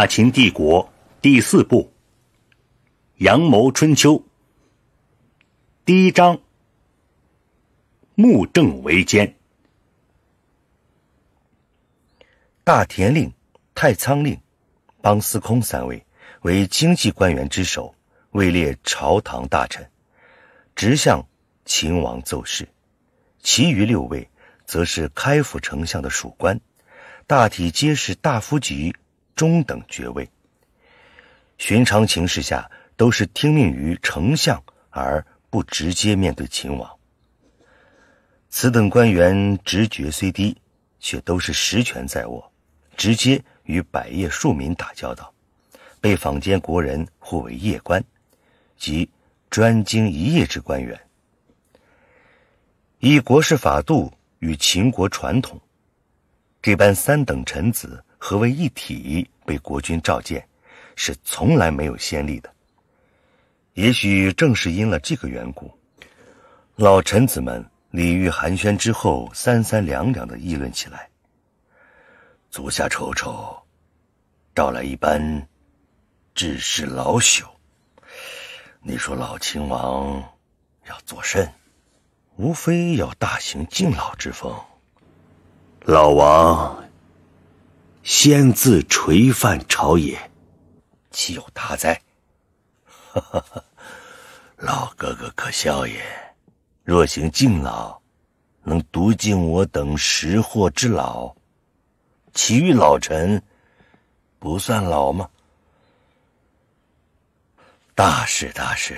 大秦帝国第四部《阳谋春秋》第一章：幕政为奸。大田令、太仓令、邦司空三位为经济官员之首，位列朝堂大臣，直向秦王奏事；其余六位则是开府丞相的属官，大体皆是大夫级。中等爵位，寻常情势下都是听命于丞相，而不直接面对秦王。此等官员职爵虽低，却都是实权在握，直接与百业庶民打交道，被坊间国人互为“夜官”，即专精一业之官员。以国事法度与秦国传统，这般三等臣子。合为一体，被国君召见，是从来没有先例的。也许正是因了这个缘故，老臣子们礼遇寒暄之后，三三两两的议论起来。足下瞅瞅，召来一般只是老朽，你说老亲王要作甚？无非要大行敬老之风。老王。先自垂范朝野，岂有他哉？老哥哥可笑也。若行敬老，能独敬我等识货之老，其余老臣不算老吗？大事大事，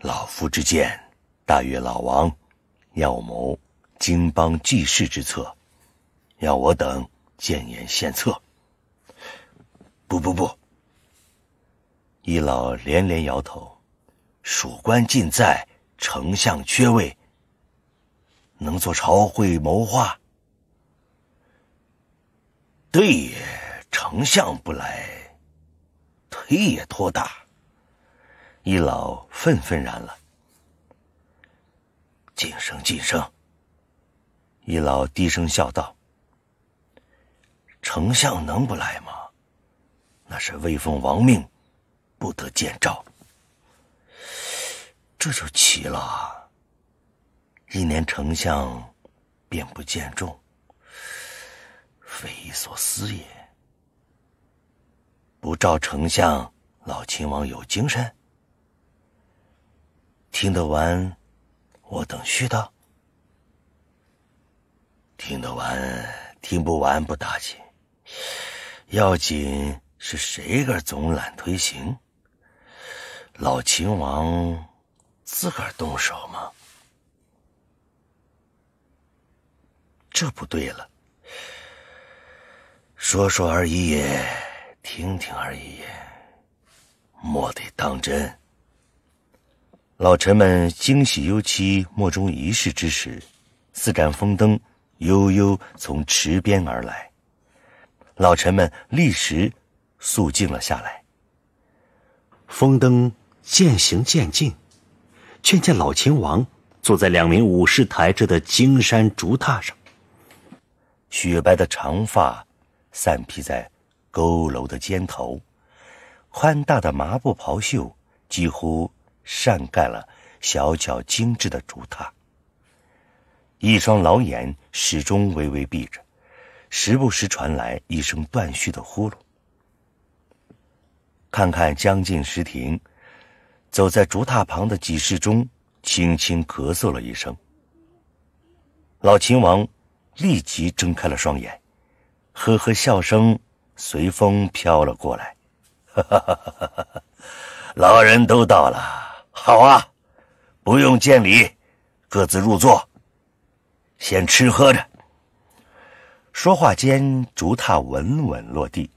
老夫之见，大约老王要谋经邦济世之策，要我等。建言献策？不不不！易老连连摇头：“属官尽在，丞相缺位，能做朝会谋划？”对也，丞相不来，腿也拖大。易老愤愤然了：“晋升晋升！”易老低声笑道。丞相能不来吗？那是未奉王命，不得见诏。这就奇了，一年丞相便不见众，匪夷所思也。不召丞相，老秦王有精神？听得完，我等絮叨。听得完，听不完不打紧。要紧是谁个总揽推行？老秦王自个儿动手吗？这不对了。说说而已也，听听而已也，莫得当真。老臣们惊喜忧戚，莫衷一是之时，四盏风灯悠悠从池边而来。老臣们立时肃静了下来。风灯渐行渐近，却见老秦王坐在两名武士抬着的金山竹榻上。雪白的长发散披在佝偻的肩头，宽大的麻布袍袖几乎扇盖了小巧精致的竹榻。一双老眼始终微微闭着。时不时传来一声断续的呼噜。看看将近石停，走在竹榻旁的几世中，轻轻咳嗽了一声，老秦王立即睁开了双眼，呵呵笑声随风飘了过来，哈哈哈哈哈！老人都到了，好啊，不用见礼，各自入座，先吃喝着。说话间，竹榻稳稳落地，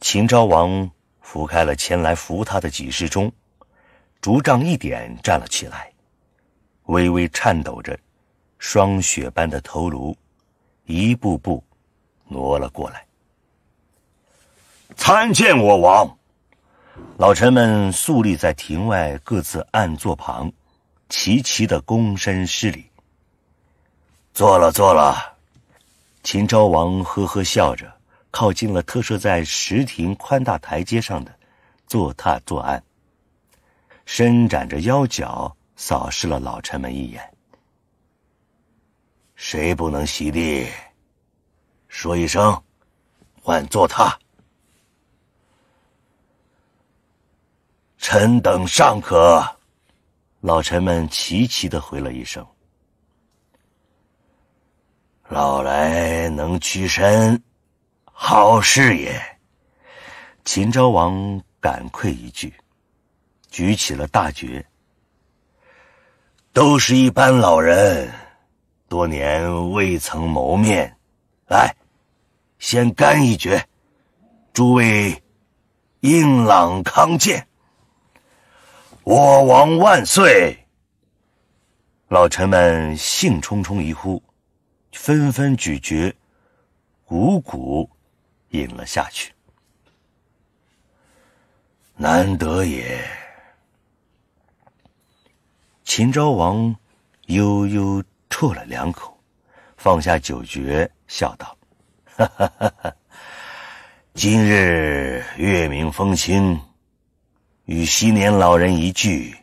秦昭王扶开了前来扶他的几侍中，竹杖一点，站了起来，微微颤抖着，霜雪般的头颅，一步步挪了过来。参见我王！老臣们肃立在庭外各自案座旁，齐齐的躬身施礼。坐了，坐了。秦昭王呵呵笑着，靠近了特设在石亭宽大台阶上的坐榻坐案，伸展着腰脚，扫视了老臣们一眼：“谁不能席地？说一声，换坐榻。”臣等尚可。老臣们齐齐的回了一声。老来能屈身，好事也。秦昭王感愧一句，举起了大爵。都是一般老人，多年未曾谋面，来，先干一决，诸位，硬朗康健，我王万岁！老臣们兴冲冲一呼。纷纷咀嚼，鼓鼓饮了下去。难得也。秦昭王悠悠啜了两口，放下酒爵，笑道：“哈哈哈哈今日月明风清，与昔年老人一聚，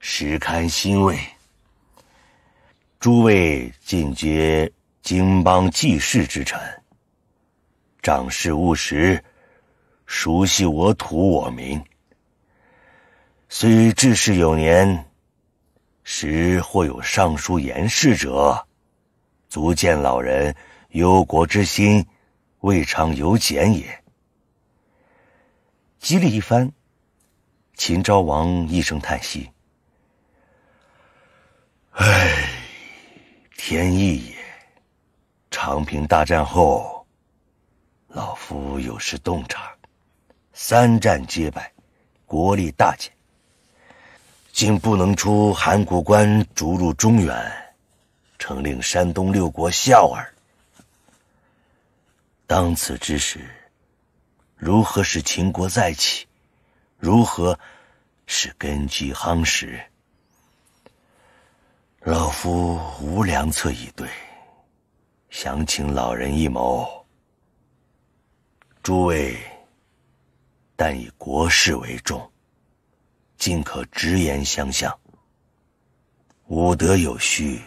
实堪欣慰。”诸位尽皆经邦济世之臣，长事务实，熟悉我土我民。虽治世有年，时或有尚书言事者，足见老人忧国之心未尝有减也。激励一番，秦昭王一声叹息：“唉。”天意也。长平大战后，老夫有失洞察，三战皆败，国力大减，竟不能出函谷关逐入中原，诚令山东六国笑耳。当此之时，如何使秦国再起？如何使根基夯实？老夫无良策以对，想请老人一谋。诸位，但以国事为重，尽可直言相向。武德有序。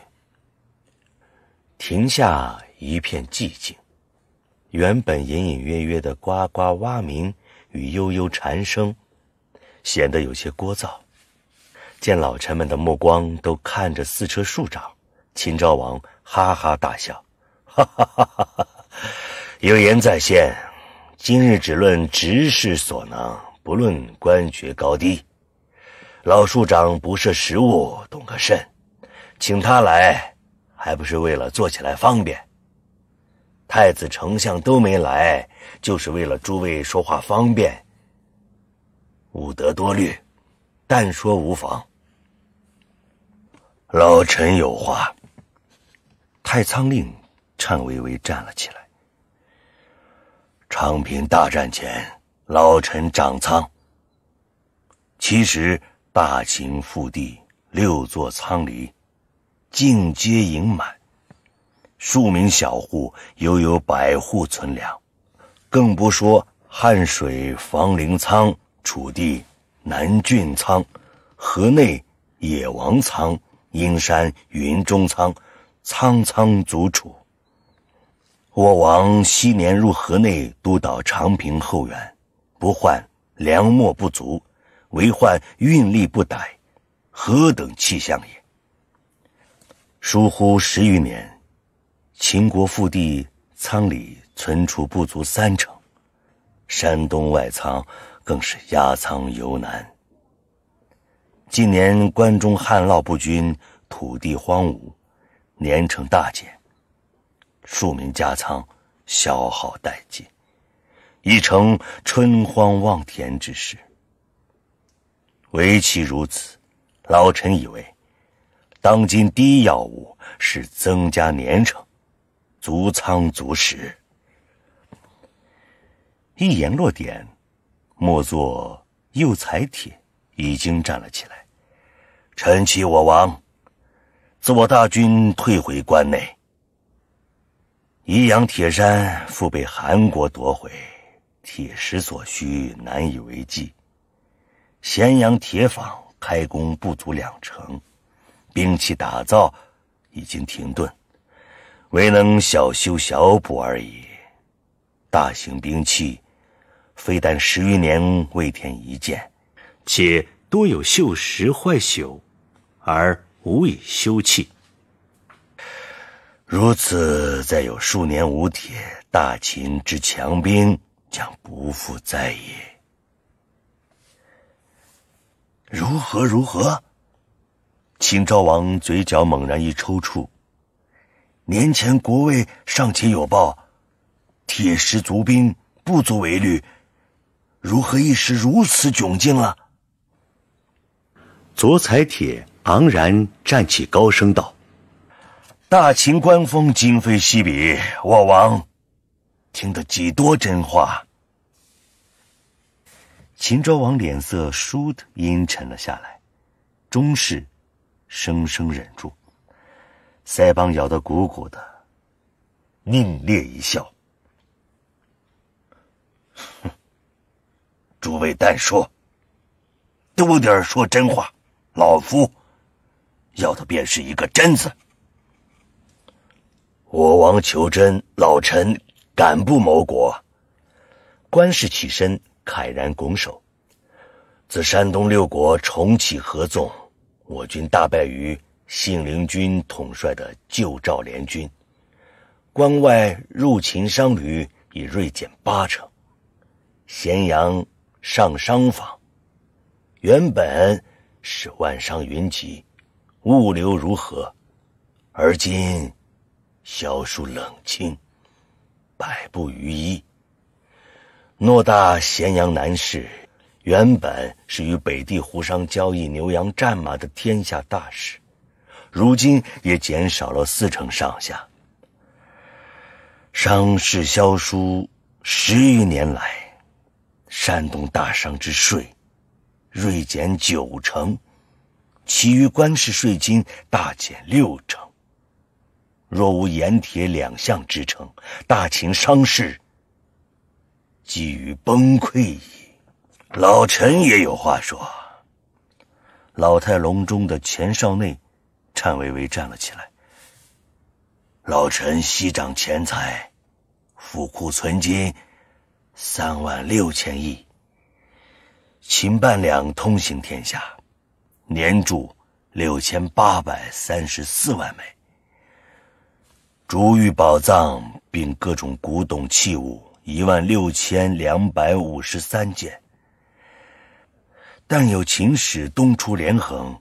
亭下一片寂静，原本隐隐约约的呱呱蛙鸣与悠悠蝉声，显得有些聒噪。见老臣们的目光都看着四车庶长，秦昭王哈哈大笑：“哈哈哈哈哈！有言在先，今日只论执事所能，不论官爵高低。老庶长不涉实务，懂个甚？请他来，还不是为了坐起来方便？太子、丞相都没来，就是为了诸位说话方便。武德多虑，但说无妨。”老臣有话。太仓令颤巍巍站了起来。昌平大战前，老臣掌仓。其实大秦腹地六座仓里，尽皆盈满；数名小户，犹有百户存粮。更不说汉水防陵仓、楚地南郡仓、河内野王仓。阴山云中苍，苍苍足楚。我王昔年入河内，督导长平后援，不患粮秣不足，唯患运力不逮，何等气象也！疏忽十余年，秦国腹地仓里存储不足三成，山东外仓更是压仓尤难。近年关中旱涝不均，土地荒芜，年成大减，庶民加仓，消耗殆尽，已成春荒望田之势。唯其如此，老臣以为，当今第一要务是增加年成，足仓足食。一言落点，莫作又踩铁，已经站了起来。臣起，我王，自我大军退回关内，宜阳铁山复被韩国夺回，铁石所需难以为继；咸阳铁坊开工不足两成，兵器打造已经停顿，唯能小修小补而已。大型兵器，非但十余年未添一件，且多有锈蚀坏朽。而无以休憩，如此再有数年无铁，大秦之强兵将不复在也。如何？如何？秦昭王嘴角猛然一抽搐。年前国尉尚且有报，铁石足兵不足为虑，如何一时如此窘境了？左采铁。昂然站起，高声道：“大秦官风今非昔比，我王听得几多真话？”秦昭王脸色倏地阴沉了下来，终是生生忍住，腮帮咬得鼓鼓的，凝冽一笑：“诸位但说，多点说真话，老夫。”要的便是一个真字。我王求真，老臣敢不谋国？官氏起身，慨然拱手。自山东六国重启合纵，我军大败于信陵君统帅的旧赵联军，关外入秦商旅已锐减八成。咸阳上商坊，原本是万商云集。物流如何？而今萧书冷清，百步于一。偌大咸阳南市，原本是与北地胡商交易牛羊战马的天下大事，如今也减少了四成上下。商市萧疏十余年来，山东大商之税锐减九成。其余官式税金大减六成。若无盐铁两项支撑，大秦商势几于崩溃矣。老臣也有话说。老态龙钟的钱少内，颤巍巍站了起来。老臣西掌钱财，府库存金三万六千亿，秦半两通行天下。年铸六千八百三十四万枚，珠玉宝藏并各种古董器物一万六千两百五十三件，但有秦始东出连横，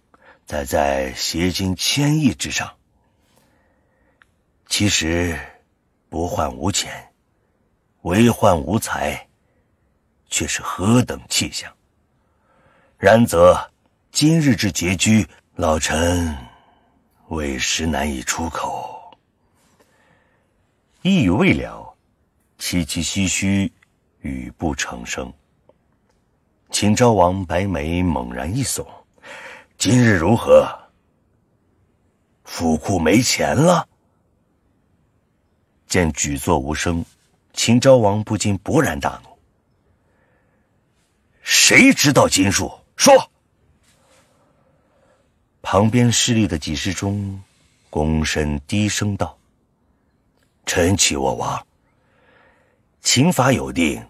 载在邪金千亿之上。其实，不患无钱，唯患无才，却是何等气象！然则。今日之拮据，老臣委实难以出口。一语未了，凄凄唏嘘，语不成声。秦昭王白眉猛然一耸：“今日如何？府库没钱了？”见举座无声，秦昭王不禁勃然大怒：“谁知道金术？说！”旁边侍立的几侍中，躬身低声道：“臣启我王，秦法有定，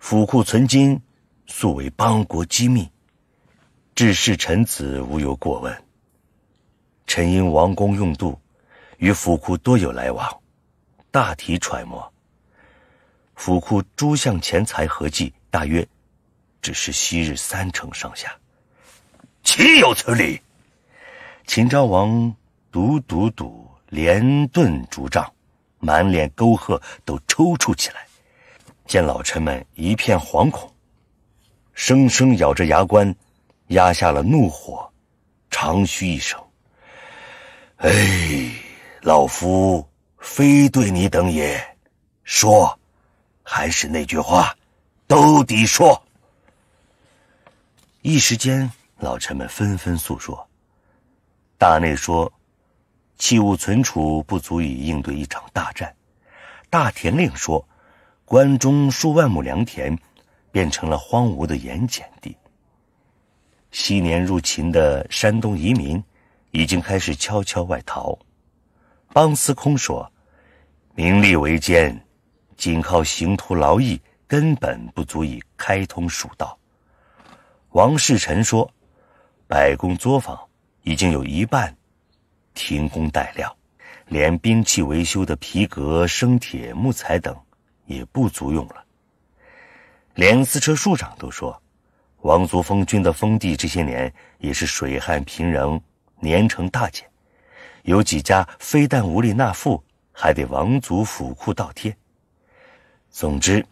府库存金，素为邦国机密，致仕臣子无有过问。臣因王宫用度，与府库多有来往，大体揣摩，府库诸项钱财合计，大约只是昔日三成上下，岂有此理？”秦昭王赌赌赌，连顿竹杖，满脸沟壑都抽搐起来。见老臣们一片惶恐，生生咬着牙关，压下了怒火，长吁一声：“哎，老夫非对你等也说，还是那句话，都得说。”一时间，老臣们纷纷诉说。大内说，器物存储不足以应对一场大战。大田令说，关中数万亩良田变成了荒芜的盐碱地。昔年入秦的山东移民已经开始悄悄外逃。邦司空说，名利维艰，仅靠刑徒劳役根本不足以开通蜀道。王世臣说，百工作坊。已经有一半停工待料，连兵器维修的皮革、生铁、木材等也不足用了。连司车庶长都说，王族封君的封地这些年也是水旱平仍，年成大减，有几家非但无力纳赋，还得王族府库倒贴。总之，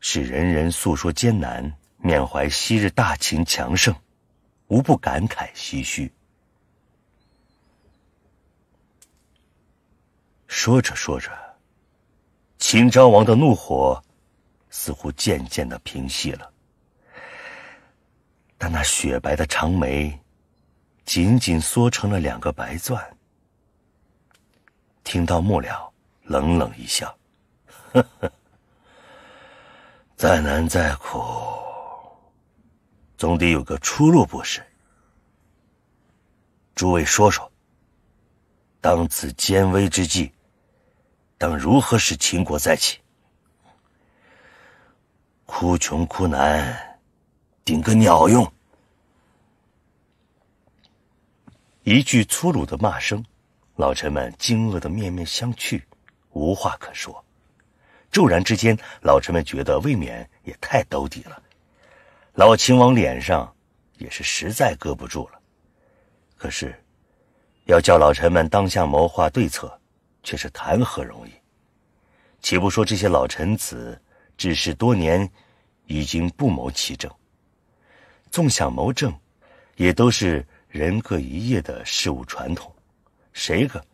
是人人诉说艰难，缅怀昔日大秦强盛，无不感慨唏嘘。说着说着，秦昭王的怒火似乎渐渐的平息了，但那雪白的长眉紧紧缩成了两个白钻。听到末了，冷冷一笑：“呵呵，再难再苦，总得有个出路不是？诸位说说，当此艰危之际。”当如何使秦国再起？哭穷哭难，顶个鸟用！一句粗鲁的骂声，老臣们惊愕的面面相觑，无话可说。骤然之间，老臣们觉得未免也太兜底了。老秦王脸上也是实在搁不住了。可是，要叫老臣们当下谋划对策。却是谈何容易？且不说这些老臣子，只是多年已经不谋其政；纵想谋政，也都是人各一业的事物传统，谁个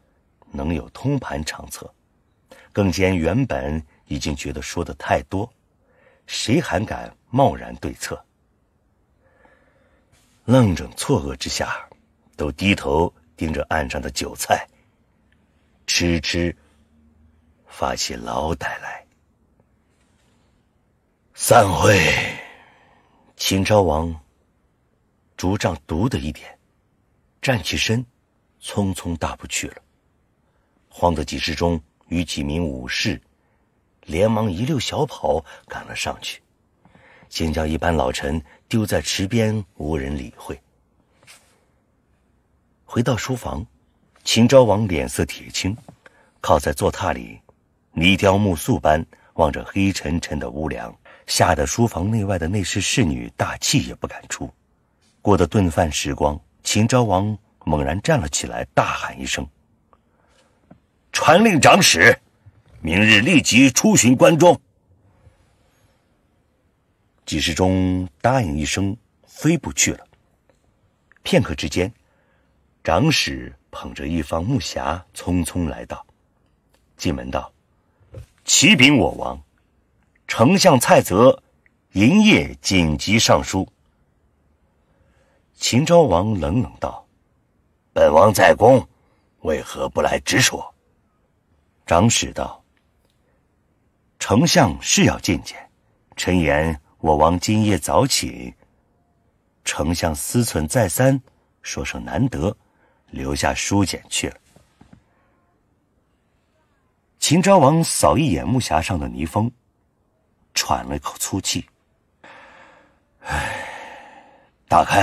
能有通盘长策？更兼原本已经觉得说的太多，谁还敢贸然对策？愣怔错愕之下，都低头盯着案上的酒菜。痴痴发起牢歹来。散会，秦昭王竹杖独的一点，站起身，匆匆大步去了。慌得几时中与几名武士连忙一溜小跑赶了上去，竟将一班老臣丢在池边无人理会。回到书房。秦昭王脸色铁青，靠在坐榻里，泥雕木塑般望着黑沉沉的屋梁，吓得书房内外的内侍侍女大气也不敢出。过的顿饭时光，秦昭王猛然站了起来，大喊一声：“传令长史，明日立即出巡关中。”几时钟答应一声，飞不去了。片刻之间。长史捧着一方木匣，匆匆来到，进门道：“启禀我王，丞相蔡泽，营夜紧急上书。”秦昭王冷冷道：“本王在宫，为何不来直说？”长史道：“丞相是要觐见，臣言我王今夜早起，丞相思忖再三，说声难得。留下书简去了。秦昭王扫一眼木匣上的泥封，喘了口粗气，哎，打开。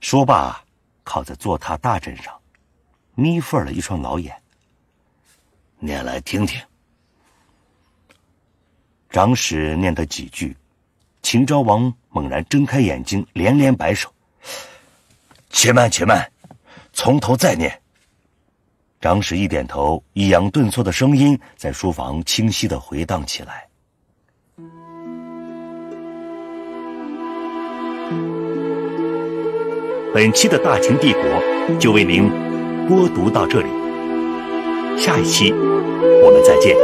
说罢，靠在坐榻大枕上，眯缝了一双老眼，念来听听。长史念他几句，秦昭王猛然睁开眼睛，连连摆手：“且慢，且慢。”从头再念。张史一点头，抑扬顿挫的声音在书房清晰的回荡起来。本期的大秦帝国就为您播读到这里，下一期我们再见。